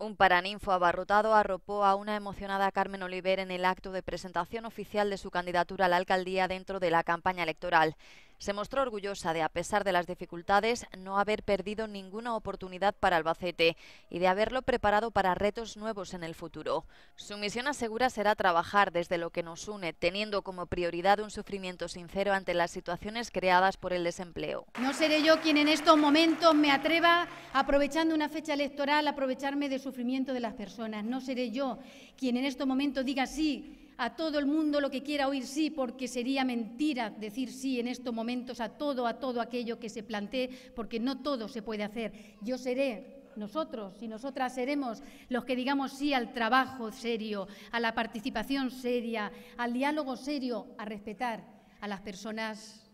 Un paraninfo abarrotado arropó a una emocionada Carmen Oliver en el acto de presentación oficial de su candidatura a la alcaldía dentro de la campaña electoral se mostró orgullosa de, a pesar de las dificultades, no haber perdido ninguna oportunidad para Albacete y de haberlo preparado para retos nuevos en el futuro. Su misión asegura será trabajar desde lo que nos une, teniendo como prioridad un sufrimiento sincero ante las situaciones creadas por el desempleo. No seré yo quien en estos momentos me atreva, aprovechando una fecha electoral, aprovecharme del sufrimiento de las personas. No seré yo quien en estos momentos diga sí a todo el mundo lo que quiera oír sí, porque sería mentira decir sí en estos momentos a todo, a todo aquello que se plantee, porque no todo se puede hacer. Yo seré nosotros y nosotras seremos los que digamos sí al trabajo serio, a la participación seria, al diálogo serio, a respetar a las personas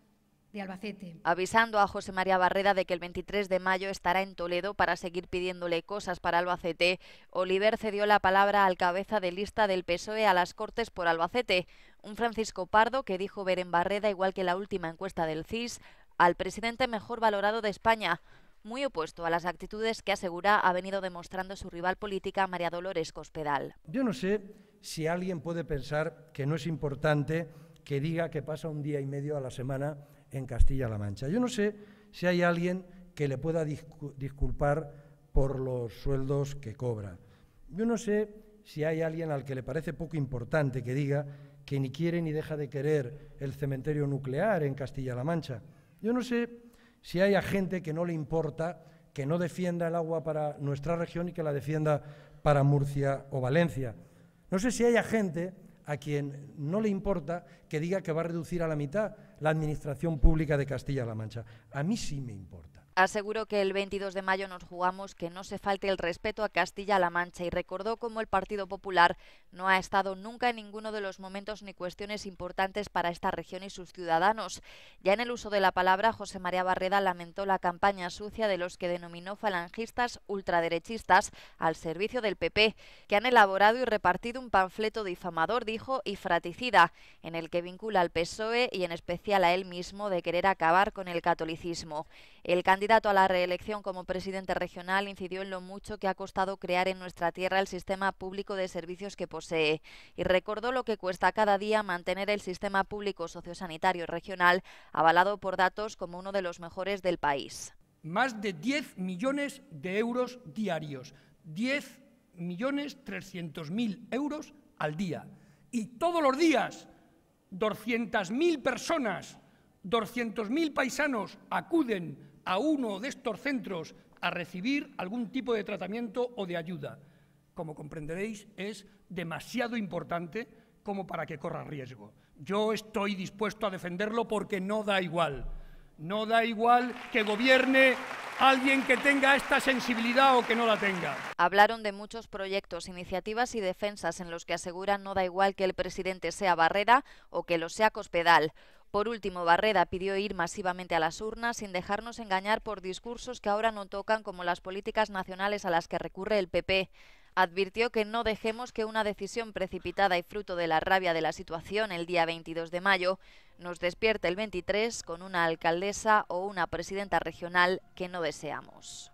Albacete. Avisando a José María Barreda de que el 23 de mayo estará en Toledo para seguir pidiéndole cosas para Albacete, Oliver cedió la palabra al cabeza de lista del PSOE a las Cortes por Albacete, un Francisco Pardo que dijo ver en Barreda, igual que la última encuesta del CIS, al presidente mejor valorado de España, muy opuesto a las actitudes que asegura ha venido demostrando su rival política María Dolores Cospedal. Yo no sé si alguien puede pensar que no es importante que diga que pasa un día y medio a la semana en Castilla-La Mancha. Yo no sé si hay alguien que le pueda disculpar por los sueldos que cobra. Yo no sé si hay alguien al que le parece poco importante que diga que ni quiere ni deja de querer el cementerio nuclear en Castilla-La Mancha. Yo no sé si hay a gente que no le importa que no defienda el agua para nuestra región y que la defienda para Murcia o Valencia. No sé si hay a gente a quien no le importa que diga que va a reducir a la mitad la administración pública de Castilla-La Mancha. A mí sí me importa. Aseguró que el 22 de mayo nos jugamos que no se falte el respeto a Castilla-La Mancha y recordó cómo el Partido Popular no ha estado nunca en ninguno de los momentos ni cuestiones importantes para esta región y sus ciudadanos. Ya en el uso de la palabra, José María Barreda lamentó la campaña sucia de los que denominó falangistas ultraderechistas al servicio del PP, que han elaborado y repartido un panfleto difamador, dijo, y fraticida, en el que vincula al PSOE y en especial a él mismo de querer acabar con el catolicismo. El candidato candidato a la reelección como presidente regional incidió en lo mucho que ha costado crear en nuestra tierra el sistema público de servicios que posee y recordó lo que cuesta cada día mantener el sistema público sociosanitario regional avalado por datos como uno de los mejores del país. Más de 10 millones de euros diarios, 10 millones 300 mil euros al día y todos los días mil personas 200.000 paisanos acuden a uno de estos centros a recibir algún tipo de tratamiento o de ayuda. Como comprenderéis, es demasiado importante como para que corra riesgo. Yo estoy dispuesto a defenderlo porque no da igual. No da igual que gobierne alguien que tenga esta sensibilidad o que no la tenga. Hablaron de muchos proyectos, iniciativas y defensas en los que aseguran no da igual que el presidente sea Barrera o que lo sea Cospedal. Por último, Barrera pidió ir masivamente a las urnas sin dejarnos engañar por discursos que ahora no tocan como las políticas nacionales a las que recurre el PP advirtió que no dejemos que una decisión precipitada y fruto de la rabia de la situación el día 22 de mayo nos despierte el 23 con una alcaldesa o una presidenta regional que no deseamos.